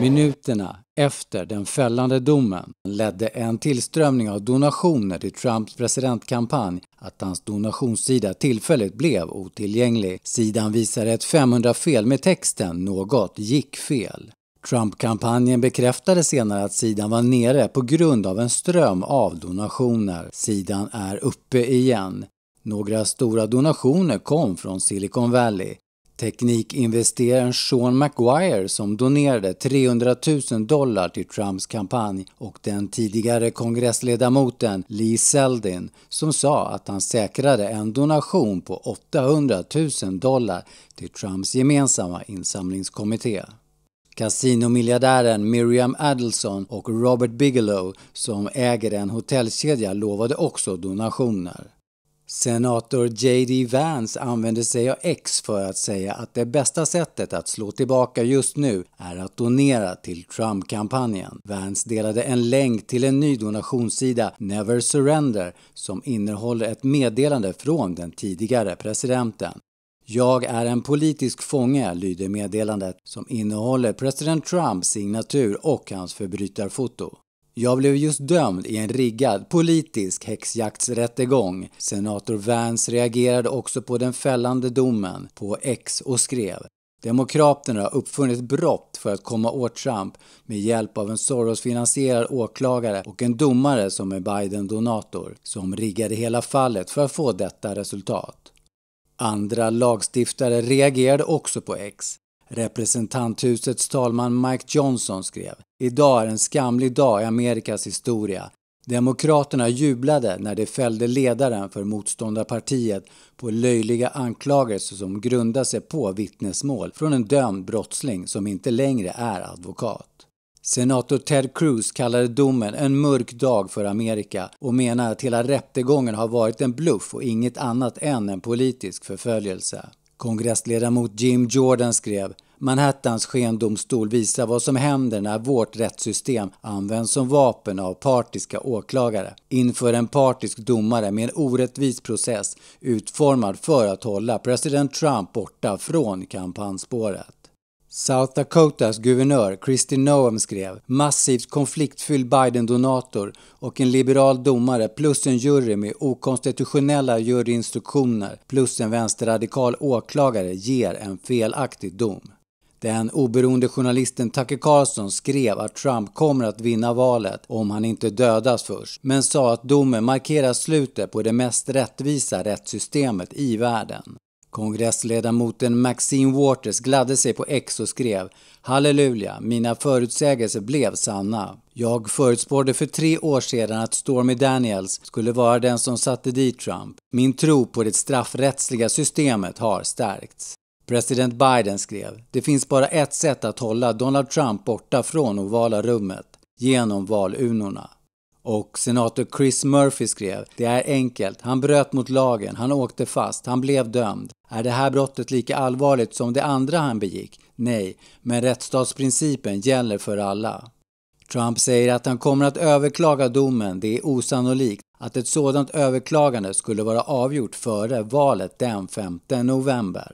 Minuterna efter den fällande domen ledde en tillströmning av donationer till Trumps presidentkampanj att hans donationssida tillfälligt blev otillgänglig. Sidan visade ett 500-fel med texten “Något gick fel”. Trump-kampanjen bekräftade senare att sidan var nere på grund av en ström av donationer. Sidan är uppe igen. Några stora donationer kom från Silicon Valley. Teknikinvesteraren Sean Maguire som donerade 300 000 dollar till Trumps kampanj och den tidigare kongressledamoten Lee Seldin som sa att han säkrade en donation på 800 000 dollar till Trumps gemensamma insamlingskommitté. Kasinomiljardären Miriam Adelson och Robert Bigelow som äger en hotellkedja lovade också donationer. Senator J.D. Vance använder sig av X för att säga att det bästa sättet att slå tillbaka just nu är att donera till Trump-kampanjen. Vance delade en länk till en ny donationssida, Never Surrender, som innehåller ett meddelande från den tidigare presidenten. Jag är en politisk fånge, lyder meddelandet, som innehåller president Trumps signatur och hans förbrytarfoto. Jag blev just dömd i en riggad politisk häxjaktsrättegång. Senator Vance reagerade också på den fällande domen på X och skrev Demokraterna har uppfunnit brott för att komma åt Trump med hjälp av en Soros-finansierad åklagare och en domare som är Biden-donator som riggade hela fallet för att få detta resultat. Andra lagstiftare reagerade också på X. Representanthusets talman Mike Johnson skrev Idag är en skamlig dag i Amerikas historia. Demokraterna jublade när de fällde ledaren för motståndarpartiet på löjliga anklagelser som grundar sig på vittnesmål från en dömd brottsling som inte längre är advokat. Senator Ted Cruz kallade domen en mörk dag för Amerika och menar att hela rättegången har varit en bluff och inget annat än en politisk förföljelse. Kongressledamot Jim Jordan skrev Manhattans skendomstol visar vad som händer när vårt rättssystem används som vapen av partiska åklagare inför en partisk domare med en orättvis process utformad för att hålla president Trump borta från kampanjspåret. South Dakotas guvernör Kristi Noem skrev “massivt konfliktfylld Biden-donator och en liberal domare plus en jury med okonstitutionella juryinstruktioner plus en vänsterradikal åklagare ger en felaktig dom”. Den oberoende journalisten Tucker Carlson skrev att Trump kommer att vinna valet om han inte dödas först, men sa att domen markerar slutet på det mest rättvisa rättssystemet i världen. Kongressledamoten Maxine Waters gladde sig på X och skrev “Halleluja, mina förutsägelser blev sanna. Jag förutspådde för tre år sedan att Stormy Daniels skulle vara den som satte dit Trump. Min tro på det straffrättsliga systemet har stärkts.” President Biden skrev “Det finns bara ett sätt att hålla Donald Trump borta från ovala rummet, genom valurnorna”. Och senator Chris Murphy skrev “Det är enkelt, han bröt mot lagen, han åkte fast, han blev dömd. Är det här brottet lika allvarligt som det andra han begick? Nej, men rättsstatsprincipen gäller för alla.” Trump säger att han kommer att överklaga domen. Det är osannolikt att ett sådant överklagande skulle vara avgjort före valet den 5 november.